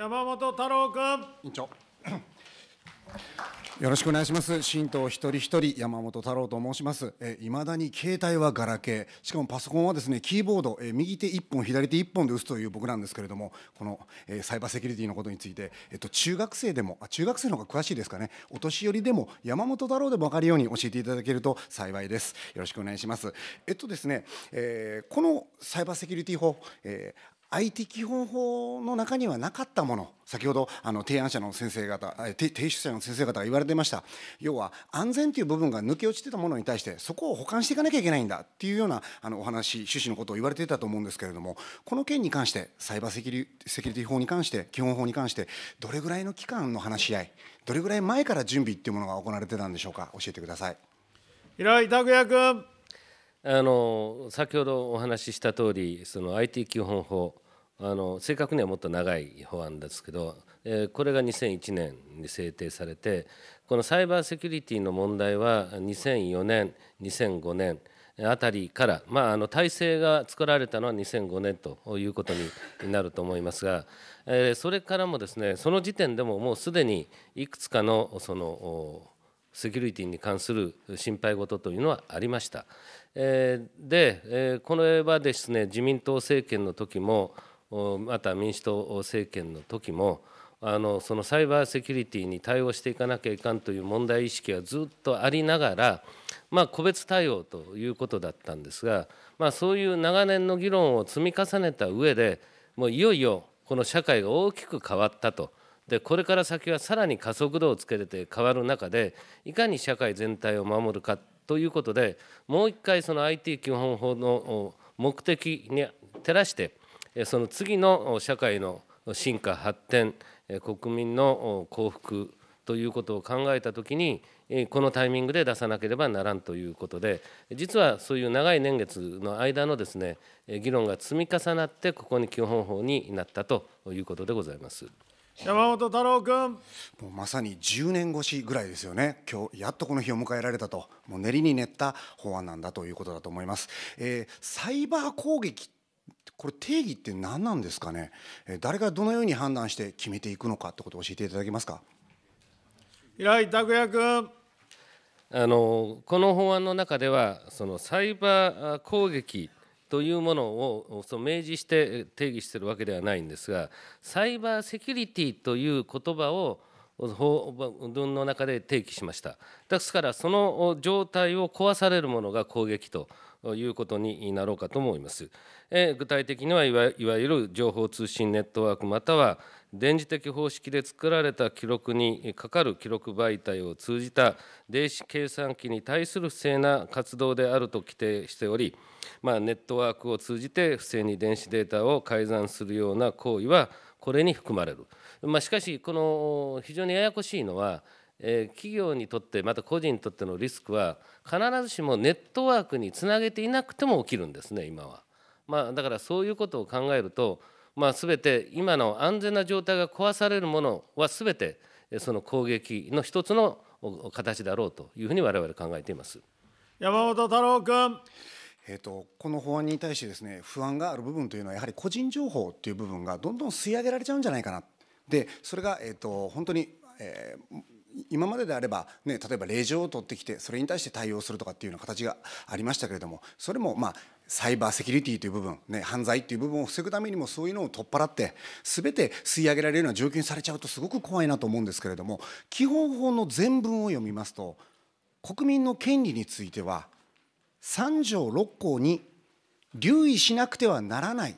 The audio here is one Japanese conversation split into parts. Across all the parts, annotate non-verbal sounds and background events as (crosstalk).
山本太郎君。委員長。(coughs) よろしくお願いします。新党一人一人、山本太郎と申します。え、未だに携帯はガラケー。しかもパソコンはですね、キーボード、え、右手一本、左手一本で打つという僕なんですけれども、この、え、サイバーセキュリティのことについて、えっと、中学生でも、あ、中学生の方が詳しいですかね。お年寄りでも、山本太郎でもわかるように教えていただけると幸いです。よろしくお願いします。えっとですね、えー、このサイバーセキュリティ法、えー、IT 基本法の中にはなかったもの先ほどあの提案者の先生方提出者の先生方が言われていました要は安全という部分が抜け落ちてたものに対してそこを補完していかなきゃいけないんだっていうようなあのお話趣旨のことを言われていたと思うんですけれどもこの件に関してサイバーセキュリセキュリティ法に関して基本法に関してどれぐらいの期間の話し合いどれぐらい前から準備っていうものが行われてたんでしょうか教えてください平井拓也君あの先ほどお話しした通りその IT 基本法あの正確にはもっと長い法案ですけど、えこれが2001年に制定されてこのサイバーセキュリティの問題は2004年2005年あたりから、まあ、あの体制が作られたのは2005年ということになると思いますが、えそれからもですねその時点でももうすでにいくつかのそのセキュリティに関する心配事というのはありました。えで、えこれはですね自民党政権の時もまた民主党政権の時もあのそのサイバーセキュリティに対応していかなきゃいかんという問題意識はずっとありながら、まあ、個別対応ということだったんですが、まあ、そういう長年の議論を積み重ねた上でもういよいよこの社会が大きく変わったと。でこれから先はさらに加速度をつけて変わる中でいかに社会全体を守るかということでもう一回その IT 基本法の目的に照らしてその次の社会の進化発展国民の幸福ということを考えた時にこのタイミングで出さなければならんということで実はそういう長い年月の間のですね議論が積み重なってここに基本法になったということでございます。山本太郎君もうまさに10年越しぐらいですよね今日やっとこの日を迎えられたともう練りに練った法案なんだということだと思います、えー、サイバー攻撃これ定義って何なんですかね、えー、誰がどのように判断して決めていくのかってことを教えていただけますか平井拓也君あのこの法案の中ではそのサイバー攻撃というものをその明示して定義しているわけではないんですがサイバーセキュリティという言葉を法文の中で提起しましたですからその状態を壊されるものが攻撃ということになろうかと思います。え具体的にはいわゆる情報通信ネットワークまたは電磁的方式で作られた記録にかかる記録媒体を通じた電子計算機に対する不正な活動であると規定しており、まあ、ネットワークを通じて不正に電子データを改ざんするような行為はこれに含まれる、まあ、しかしこの非常にややこしいのはえー、企業にとってまた個人にとってのリスクは必ずしもネットワークにつなげていなくても起きるんですね今は。まあ、だからそういうことを考えると、まあ、全て今の安全な状態が壊されるものは全てその攻撃の一つの形だろうというふうに我々考えています。山本太郎君えと、この法案に対してですね不安がある部分というのはやはり個人情報という部分がどんどん吸い上げられちゃうんじゃないかなでそれが、えーと本当に、えー今までであれば、ね、例えば令状を取ってきてそれに対して対応するとかっていうような形がありましたけれどもそれもまあサイバーセキュリティという部分、ね、犯罪という部分を防ぐためにもそういうのを取っ払って全て吸い上げられるような状況にされちゃうとすごく怖いなと思うんですけれども基本法の全文を読みますと国民の権利については3条6項に留意しなくてはならない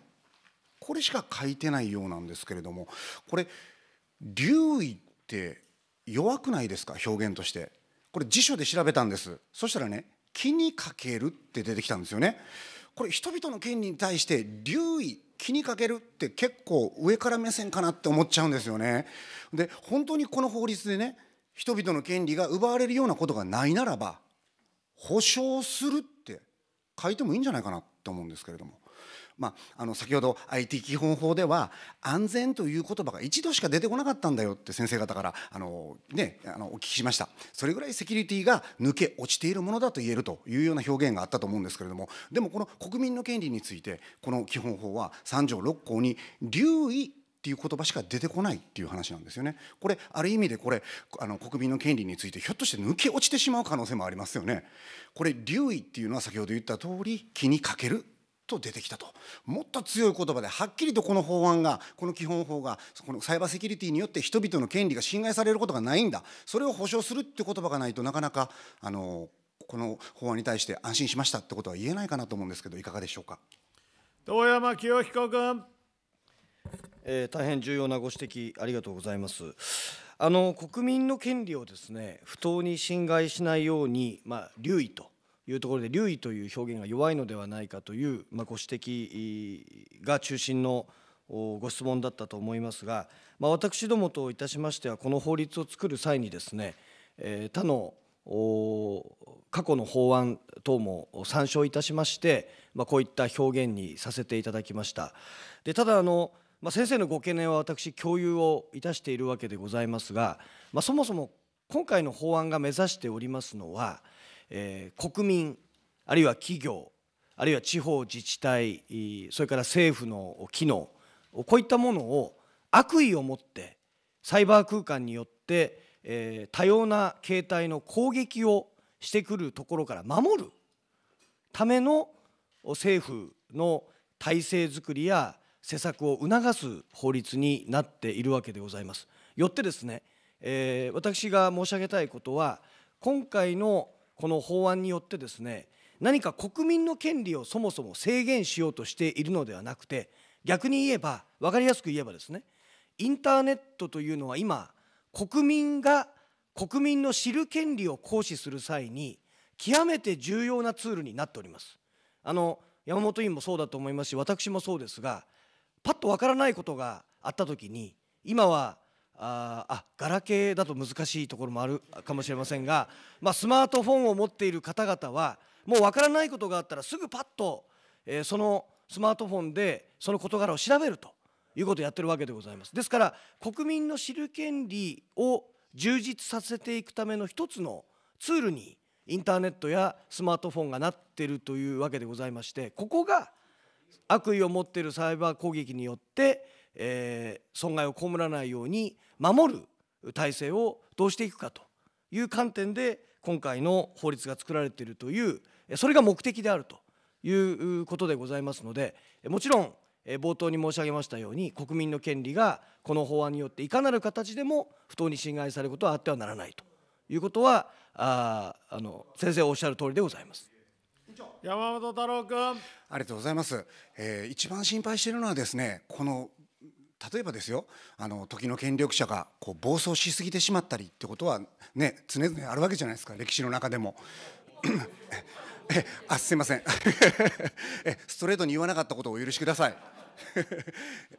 これしか書いてないようなんですけれどもこれ留意って弱くないですか表現としてこれ辞書で調べたんですそしたらね「気にかける」って出てきたんですよねこれ人々の権利に対して留意気にかけるって結構上から目線かなって思っちゃうんですよねで本当にこの法律でね人々の権利が奪われるようなことがないならば保障するって書いてもいいんじゃないかなと思うんですけれどもまあ、あの先ほど IT 基本法では安全という言葉が一度しか出てこなかったんだよって先生方からあの、ね、あのお聞きしましたそれぐらいセキュリティが抜け落ちているものだと言えるというような表現があったと思うんですけれどもでもこの国民の権利についてこの基本法は3条6項に留意っていう言葉しか出てこないっていう話なんですよね。これある意味でこれあの国民の権利についてひょっとして抜け落ちてしまう可能性もありますよね。これ留意っていうのは先ほど言った通り気にかけると出てきたともっと強い言葉ではっきりとこの法案がこの基本法がこのサイバーセキュリティによって人々の権利が侵害されることがないんだそれを保障するって言葉がないとなかなかあのこの法案に対して安心しましたってことは言えないかなと思うんですけどいかがでしょうか遠山清彦君、えー、大変重要なご指摘ありがとうございますあの国民の権利をですね不当に侵害しないように、まあ、留意というところで留意という表現が弱いのではないかという、まあ、ご指摘が中心のご質問だったと思いますが、まあ、私どもといたしましてはこの法律を作る際にですね、えー、他の過去の法案等も参照いたしまして、まあ、こういった表現にさせていただきました。でただあの、まあ、先生のご懸念は私共有をいたしているわけでございますが、まあ、そもそも今回の法案が目指しておりますのはえー、国民あるいは企業あるいは地方自治体それから政府の機能こういったものを悪意を持ってサイバー空間によって、えー、多様な形態の攻撃をしてくるところから守るための政府の体制づくりや施策を促す法律になっているわけでございます。よってですね、えー、私が申し上げたいことは今回のこの法案によってですね何か国民の権利をそもそも制限しようとしているのではなくて逆に言えば分かりやすく言えばですねインターネットというのは今国民が国民の知る権利を行使する際に極めて重要なツールになっておりますあの山本委員もそうだと思いますし私もそうですがパッとわからないことがあった時に今はああガラケーだと難しいところもあるかもしれませんが、まあ、スマートフォンを持っている方々はもう分からないことがあったらすぐパッと、えー、そのスマートフォンでその事柄を調べるということをやってるわけでございます。ですから国民の知る権利を充実させていくための一つのツールにインターネットやスマートフォンがなってるというわけでございましてここが悪意を持っているサイバー攻撃によってえー、損害を被らないように守る体制をどうしていくかという観点で今回の法律が作られているというそれが目的であるということでございますのでもちろん冒頭に申し上げましたように国民の権利がこの法案によっていかなる形でも不当に侵害されることはあってはならないということはああの先生おっしゃる通りでございます。山本太郎君ありがとうございます、えー、一番心配しているのはですねこの例えばですよあの時の権力者がこう暴走しすぎてしまったりってことはね常々あるわけじゃないですか歴史の中でも。あすいませんストレートに言わなかったことをお許しください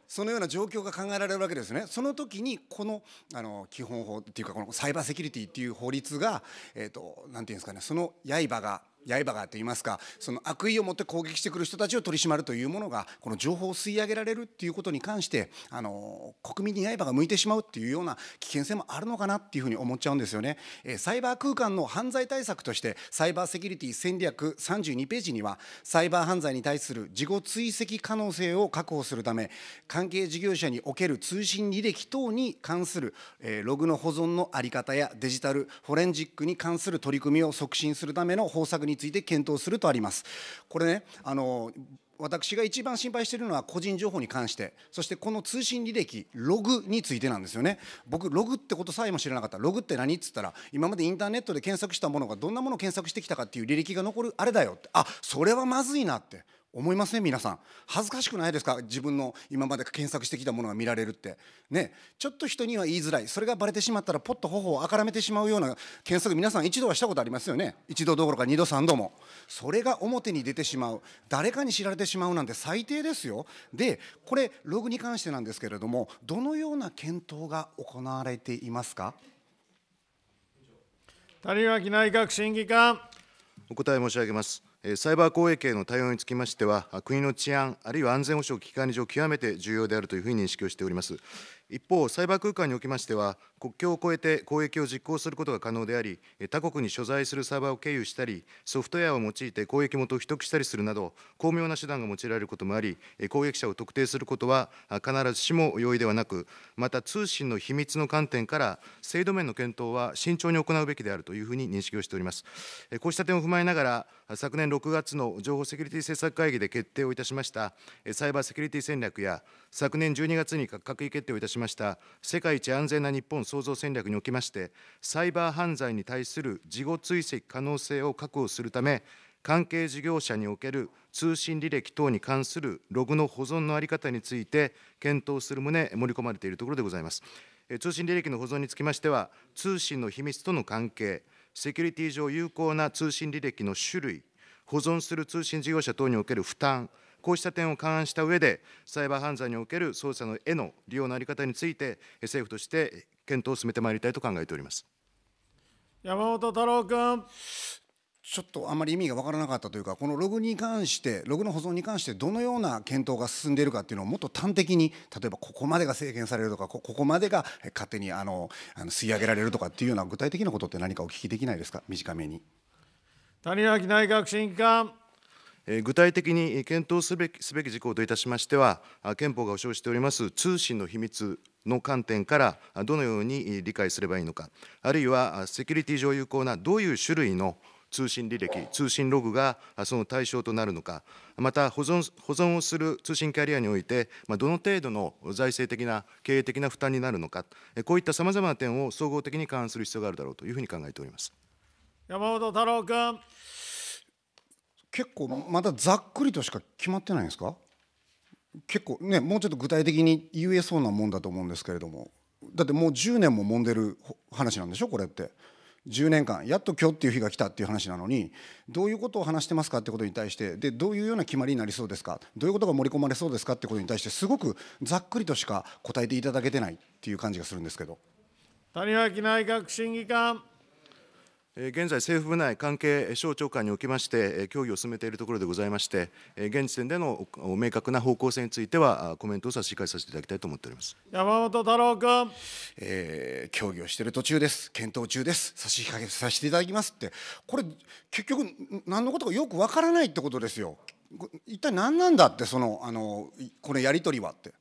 そのような状況が考えられるわけですねその時にこのあの基本法っていうかこのサイバーセキュリティっていう法律が何、えーと、て言うんですかねその刃が刃がといいますかその悪意を持って攻撃してくる人たちを取り締まるというものがこの情報を吸い上げられるっていうことに関してあの国民に刃が向いてしまうっていうような危険性もあるのかなっていうふうに思っちゃうんですよね。えサイバー空間の犯罪対策としてサイバーセキュリティ戦略32ページにはサイバー犯罪に対する事後追跡可能性を確保するため関係事業者における通信履歴等に関する、えログの保存の在り方やデジタルフォレンジックに関する取り組みを促進するための方策にについて検討するとあります。これねあの私が一番心配しているのは個人情報に関してそしてこの通信履歴ログについてなんですよね僕ログってことさえも知らなかったログって何って言ったら今までインターネットで検索したものがどんなものを検索してきたかっていう履歴が残るあれだよってあそれはまずいなって思いません、ね、皆さん恥ずかしくないですか自分の今まで検索してきたものが見られるってねちょっと人には言いづらいそれがバレてしまったらポッと頬をあからめてしまうような検索皆さん一度はしたことありますよね一度どころか二度三度もそれが表に出てしまう誰かに知られてしまうなんて最低ですよでこれログに関してなんですけれどもどのような検討が行われていますか谷脇内閣審議官お答え申し上げますサイバー攻撃への対応につきましては、国の治安、あるいは安全保障危機管理上、極めて重要であるというふうに認識をしております。一方、サイバー空間におきましては、国境を越えて攻撃を実行することが可能であり、他国に所在するサーバーを経由したり、ソフトウェアを用いて攻撃元を取得したりするなど、巧妙な手段が用いられることもあり、攻撃者を特定することは必ずしも容易ではなく、また通信の秘密の観点から、制度面の検討は慎重に行うべきであるというふうに認識をしております。こうした点を踏まえながら、昨年6月の情報セキュリティ政策会議で決定をいたしました、サイバーセキュリティ戦略や、昨年12月に閣議決定をいたしました世界一安全な日本創造戦略におきましてサイバー犯罪に対する事後追跡可能性を確保するため関係事業者における通信履歴等に関するログの保存の在り方について検討する旨盛り込まれているところでございます通信履歴の保存につきましては通信の秘密との関係セキュリティ上有効な通信履歴の種類保存する通信事業者等における負担こうした点を勘案した上で、サイバー犯罪における捜査のへの利用の在り方について、政府として検討を進めてまいりたいと考えております。山本太郎君。ちょっとあんまり意味が分からなかったというか、このログに関して、ログの保存に関して、どのような検討が進んでいるかっていうのをもっと端的に、例えばここまでが制限されるとか、ここまでが勝手にあのあの吸い上げられるとかっていうような具体的なことって何かお聞きできないですか、短めに。谷脇内閣審議官。具体的に検討すべきすべき事項といたしましては、憲法が保障しております通信の秘密の観点から、どのように理解すればいいのか、あるいはセキュリティ上有効などういう種類の通信履歴、通信ログがその対象となるのか、また保存保存をする通信キャリアにおいて、どの程度の財政的な、経営的な負担になるのか、こういったさまざまな点を総合的に勘案する必要があるだろうというふうに考えております山本太郎君。結構まだざっくりとしか決まってないんですか結構ねもうちょっと具体的に言えそうなもんだと思うんですけれどもだってもう10年も揉んでる話なんでしょこれって10年間やっと今日っていう日が来たっていう話なのにどういうことを話してますかってことに対してでどういうような決まりになりそうですかどういうことが盛り込まれそうですかってことに対してすごくざっくりとしか答えていただけてないっていう感じがするんですけど谷脇内閣審議官現在、政府部内関係省庁間におきまして、協議を進めているところでございまして、現時点での明確な方向性については、コメントを差し控えさせていただきたいと思っております山本太郎君、えー、協議をしている途中です、検討中です、差し控えさせていただきますって、これ、結局、何のことかよくわからないってことですよ、一体何なんだって、そのあのこのやり取りはって。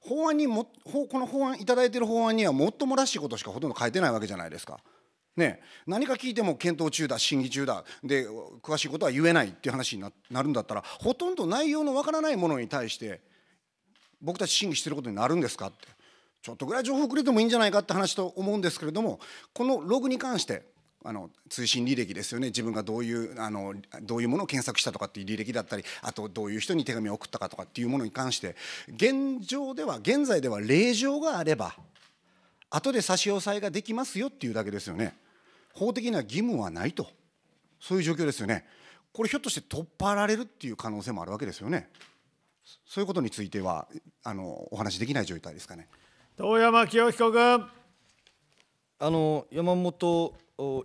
法案にもこの法案いただいている法案にはもっともらしいことしかほとんど書いてないわけじゃないですか。ね、何か聞いても検討中だ審議中だで詳しいことは言えないっていう話になるんだったらほとんど内容のわからないものに対して僕たち審議してることになるんですかってちょっとぐらい情報くれてもいいんじゃないかって話と思うんですけれどもこのログに関してあの通信履歴ですよね自分がどういうあのどういうものを検索したとかっていう履歴だったりあとどういう人に手紙を送ったかとかっていうものに関して現状では現在では令状があれば後で差し押さえができますよっていうだけですよね法的な義務はないとそういう状況ですよねこれひょっとして取っ払われるっていう可能性もあるわけですよねそういうことについてはあのお話できない状態ですかね遠山清彦君あの山本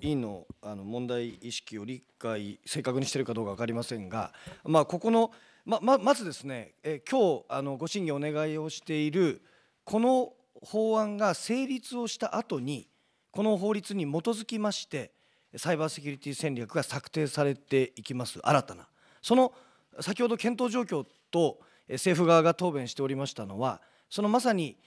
委員のあの問題意識を理解正確にしているかどうか分かりませんが、まあ、ここのまままずですね、え今日あのご審議お願いをしているこの法案が成立をした後にこの法律に基づきましてサイバーセキュリティ戦略が策定されていきます新たなその先ほど検討状況と政府側が答弁しておりましたのはそのまさに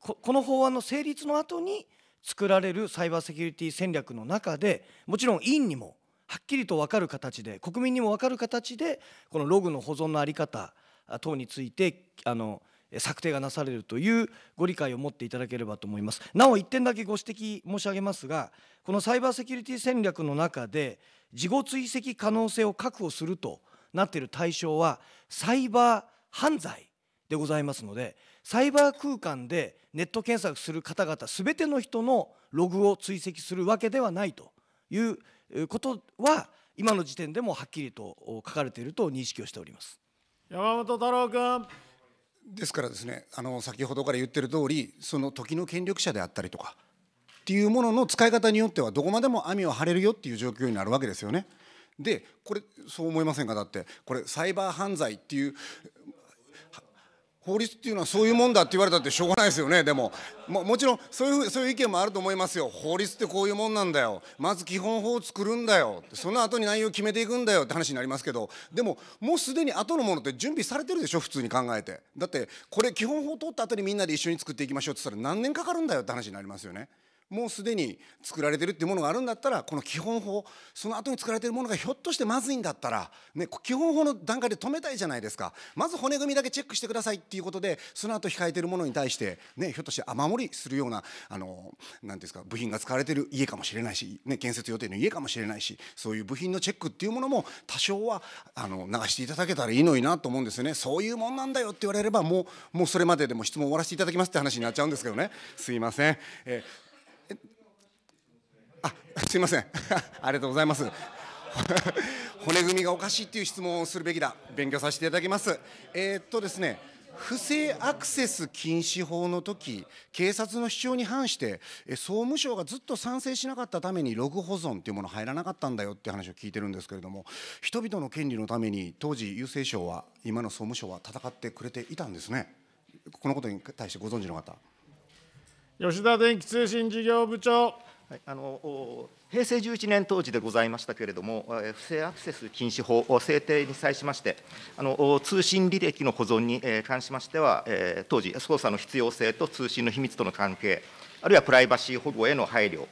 この法案の成立の後に作られるサイバーセキュリティ戦略の中でもちろん委員にもはっきりと分かる形で国民にも分かる形でこのログの保存の在り方等についてあの策定がなされるというご理解を持っていただければと思いますなお1点だけご指摘申し上げますがこのサイバーセキュリティ戦略の中で事後追跡可能性を確保するとなっている対象はサイバー犯罪でございますのでサイバー空間でネット検索する方々全ての人のログを追跡するわけではないということは今の時点でもはっきりと書かれていると認識をしております山本太郎君。ですからですねあの先ほどから言ってる通りその時の権力者であったりとかっていうものの使い方によってはどこまでも網を張れるよっていう状況になるわけですよね。でこれそう思いませんかだってこれサイバー犯罪っていう法律っていうのはそういうもんだって言われたってしょうがないですよねでもももちろんそういうそういう意見もあると思いますよ法律ってこういうもんなんだよまず基本法を作るんだよその後に内容を決めていくんだよって話になりますけどでももうすでに後のものって準備されてるでしょ普通に考えてだってこれ基本法通った後にみんなで一緒に作っていきましょうって言ったら何年かかるんだよって話になりますよね。もうすでに作られてるっていうものがあるんだったらこの基本法その後に作られてるものがひょっとしてまずいんだったら、ね、基本法の段階で止めたいじゃないですかまず骨組みだけチェックしてくださいっていうことでその後控えてるものに対して、ね、ひょっとして雨漏りするようなあのなんですか部品が使われてる家かもしれないし、ね、建設予定の家かもしれないしそういう部品のチェックっていうものも多少はあの流していただけたらいいのになと思うんですよねそういうもんなんだよって言われればもうもうそれまででも質問終わらせていただきますって話になっちゃうんですけどねすいません。えーあ (laughs) すいません (laughs) ありがとうございます (laughs) 骨組みがおかしいっていう質問をするべきだ勉強させていただきますえー、っとですね不正アクセス禁止法の時警察の主張に反して総務省がずっと賛成しなかったためにログ保存というもの入らなかったんだよって話を聞いてるんですけれども人々の権利のために当時郵政省は今の総務省は戦ってくれていたんですねこのことに対してご存知の方吉田電気通信事業部長はい、あの平成11年当時でございましたけれども、不正アクセス禁止法制定に際しまして、あの通信履歴の保存に関しましては、当時、捜査の必要性と通信の秘密との関係、あるいはプライバシー保護への配慮、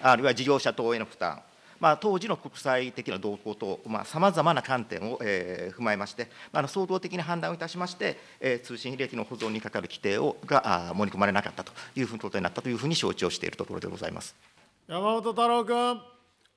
あるいは事業者等への負担、まあ、当時の国際的な動向とさまざ、あ、まな観点を、えー、踏まえまして、あ総合的に判断をいたしまして、えー、通信履歴の保存にかかる規定をが盛り込まれなかったというふうなことになったというふうに承知をしているところでございます。山本太郎君。あ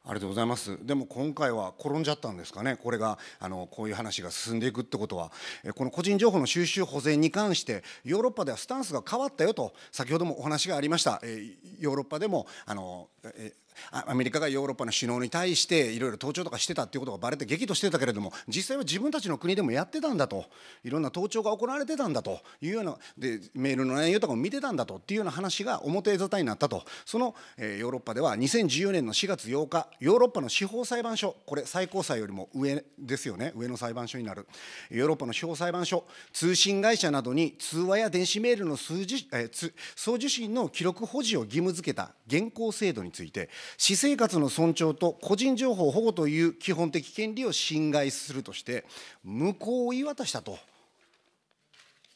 りがとうございます。でも今回は転んじゃったんですかね。これがあのこういう話が進んでいくってことは、えこの個人情報の収集保全に関してヨーロッパではスタンスが変わったよと先ほどもお話がありました。えヨーロッパでもあの、えアメリカがヨーロッパの首脳に対していろいろ盗聴とかしてたっていうことがばれて激怒してたけれども実際は自分たちの国でもやってたんだといろんな盗聴が行われてたんだというようなでメールの内容とかも見てたんだとっていうような話が表沙汰になったとその、えー、ヨーロッパでは2014年の4月8日ヨーロッパの司法裁判所これ最高裁よりも上ですよね上の裁判所になるヨーロッパの司法裁判所通信会社などに通話や電子メールの数字、えー、送受信の記録保持を義務付けた現行制度について私生活の尊重と個人情報保護という基本的権利を侵害するとして無効を言い渡したと。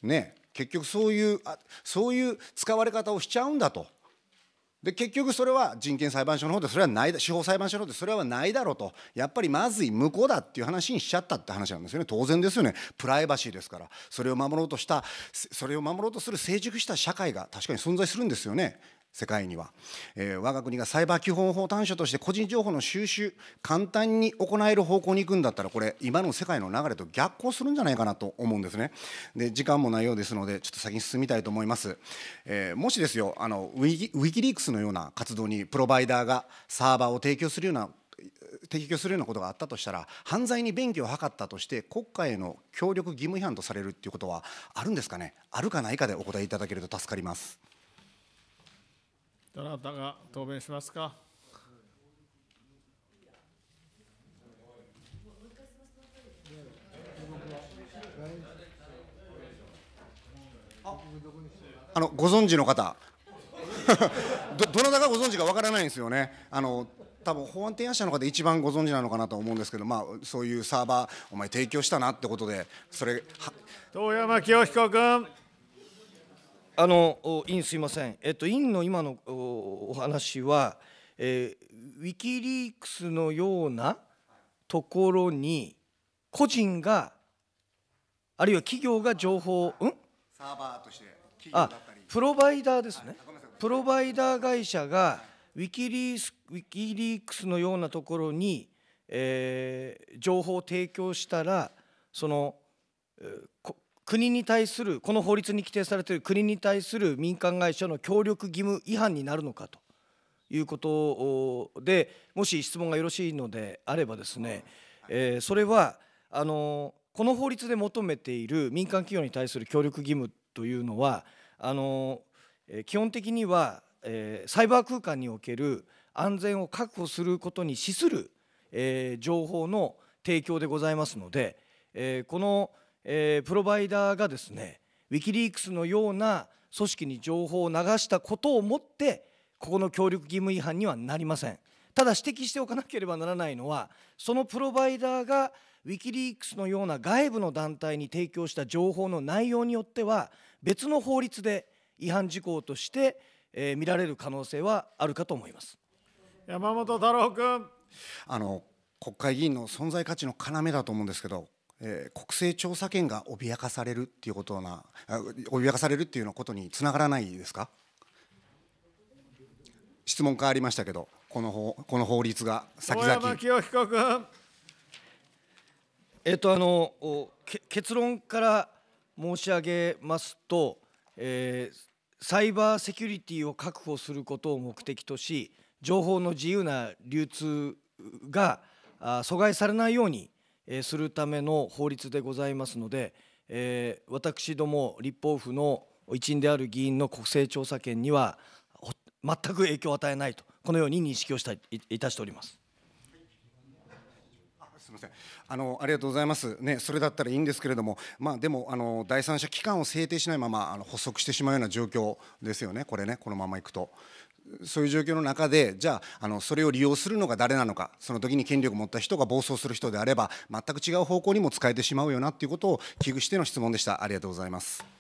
ね結局そういうあそういう使われ方をしちゃうんだと。で結局それは人権裁判所の方でそれはない司法裁判所の方でそれはないだろうとやっぱりまずい無効だっていう話にしちゃったって話なんですよね当然ですよねプライバシーですからそれを守ろうとしたそれを守ろうとする成熟した社会が確かに存在するんですよね世界には、えー、我が国がサイバー基本法短所として個人情報の収集簡単に行える方向に行くんだったらこれ今の世界の流れと逆行するんじゃないかなと思うんですねで時間もないようですのでちょっと先に進みたいと思います、えー、もしですよあのウィウィキリークスのような活動にプロバイダーがサーバーを提供するような提供するようなことがあったとしたら犯罪に便宜を図ったとして国家への協力義務違反とされるっていうことはあるんですかねあるかないかでお答えいただけると助かります。どなたが答弁しますか。あのご存知の方 (laughs) ど、どなたがご存知かわからないんですよね。あの多分法案提案者の方で一番ご存知なのかなと思うんですけど、まあそういうサーバーお前提供したなってことでそれ。遠山清彦君。あの委員すいません、えっと、委員の今のお話は、えー、ウィキリークスのようなところに個人があるいは企業が情報うんサーバーとしてあプロバイダーですね、プロバイダー会社がウィキリースウィキリークスのようなところに、えー、情報を提供したらその、えー、国に対するこの法律に規定されている国に対する民間会社の協力義務違反になるのかということでもし質問がよろしいのであればですね、えー、それはあのこの法律で求めている民間企業に対する協力義務というのはあの基本的には、えー、サイバー空間における安全を確保することに資する、えー、情報の提供でございますので、えー、この「えー、プロバイダーがですねウィキリークスのような組織に情報を流したことをもってここの協力義務違反にはなりませんただ指摘しておかなければならないのはそのプロバイダーがウィキリークスのような外部の団体に提供した情報の内容によっては別の法律で違反事項として、えー、見られる可能性はあるかと思います山本太郎君あの国会議員の存在価値の要だと思うんですけどえー、国政調査権が脅かされるっていうことな脅かされるっていうようなことにつながらないですか質問変わりましたけどこの法この法律が先々えっとあの結論から申し上げますと、えー、サイバーセキュリティを確保することを目的とし情報の自由な流通が阻害されないようにするための法律でございますので、え私ども立法府の一員である議員の国政調査権には全く影響を与えないとこのように認識をしたいいたしております。すみませんあの、ありがとうございます、ね、それだったらいいんですけれども、まあ、でもあの、第三者機関を制定しないままあの発足してしまうような状況ですよね、これね、このままいくと。そういう状況の中でじゃああのそれを利用するのが誰なのかその時に権力を持った人が暴走する人であれば全く違う方向にも使えてしまうよなっていうことを危惧しての質問でしたありがとうございます。